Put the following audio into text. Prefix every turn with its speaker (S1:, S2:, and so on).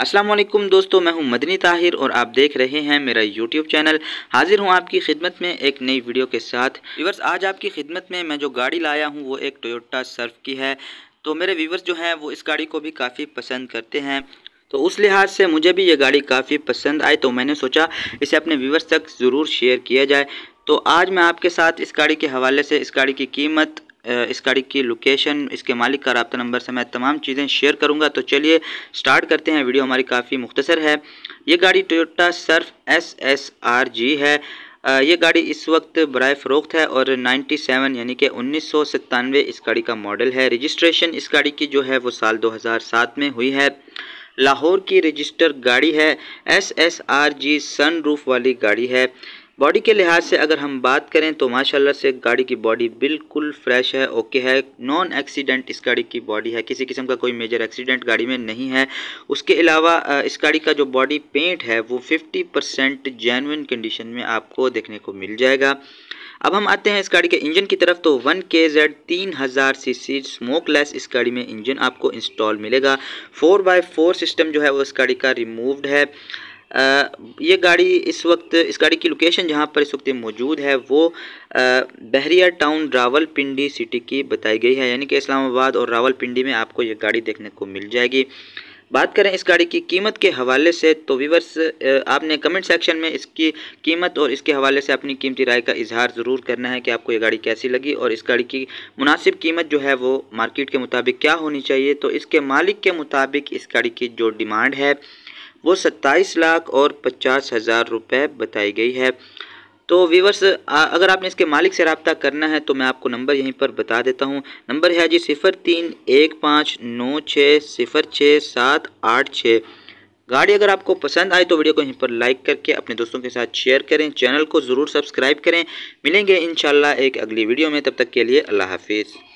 S1: अस्सलाम वालेकुम दोस्तों मैं हूं मदनी ताहिर और आप देख रहे हैं मेरा यूट्यूब चैनल हाजिर हूं आपकी खिदमत में एक नई वीडियो के साथ व्यूवर्स आज आपकी खिदमत में मैं जो गाड़ी लाया हूं वो एक टोयोटा सर्फ की है तो मेरे व्यूवर्स जो हैं वो इस गाड़ी को भी काफ़ी पसंद करते हैं तो उस लिहाज से मुझे भी ये गाड़ी काफ़ी पसंद आई तो मैंने सोचा इसे अपने व्यूवर्स तक ज़रूर शेयर किया जाए तो आज मैं आपके साथ इस गाड़ी के हवाले से इस गाड़ी की कीमत इस गाड़ी की लोकेशन इसके मालिक का रबता नंबर से मैं तमाम चीज़ें शेयर करूँगा तो चलिए स्टार्ट करते हैं वीडियो हमारी काफ़ी मुख्तसर है ये गाड़ी Toyota Surf S S R G है ये गाड़ी इस वक्त बरए फ़रोख्त है और 97 यानी कि उन्नीस इस गाड़ी का मॉडल है रजिस्ट्रेशन इस गाड़ी की जो है वो साल 2007 में हुई है लाहौर की रजिस्टर गाड़ी है S S R G sunroof वाली गाड़ी है बॉडी के लिहाज से अगर हम बात करें तो माशाल्लाह से गाड़ी की बॉडी बिल्कुल फ्रेश है ओके है नॉन एक्सीडेंट इस गाड़ी की बॉडी है किसी किस्म का कोई मेजर एक्सीडेंट गाड़ी में नहीं है उसके अलावा इस गाड़ी का जो बॉडी पेंट है वो 50 परसेंट जेनविन कंडीशन में आपको देखने को मिल जाएगा अब हम आते हैं इस गाड़ी के इंजन की तरफ तो वन के जेड तीन हज़ार सी सी स्मोकलेस इस गाड़ी में इंजन आपको इंस्टॉल मिलेगा फोर बाई फोर सिस्टम जो है वो इस गाड़ी का रिमूव्ड है ये गाड़ी इस वक्त इस गाड़ी की लोकेशन जहाँ पर इस वक्त मौजूद है वो बहरिया टाउन रावलपिंडी सिटी की बताई गई है यानी कि इस्लामाबाद और रावलपिंडी में आपको ये गाड़ी देखने को मिल जाएगी बात करें इस गाड़ी की कीमत के हवाले से तो वीवर्स आपने कमेंट सेक्शन में इसकी कीमत और इसके हवाले से अपनी कीमती राय का इजहार ज़रूर करना है कि आपको ये गाड़ी कैसी लगी और इस गाड़ी की मुनासिब कीमत जो है वो मार्केट के मुताबिक क्या होनी चाहिए तो इसके मालिक के मुताबिक इस गाड़ी की जो डिमांड है वो सत्ताईस लाख और पचास हज़ार रुपये बताई गई है तो वीवर्स अगर आपने इसके मालिक से रबता करना है तो मैं आपको नंबर यहीं पर बता देता हूँ नंबर है जी सिफ़र तीन एक पाँच नौ छः सिफ़र छः सात आठ छः गाड़ी अगर आपको पसंद आए तो वीडियो को यहीं पर लाइक करके अपने दोस्तों के साथ शेयर करें चैनल को ज़रूर सब्सक्राइब करें मिलेंगे इन एक अगली वीडियो में तब तक के लिए अल्लाह हाफिज़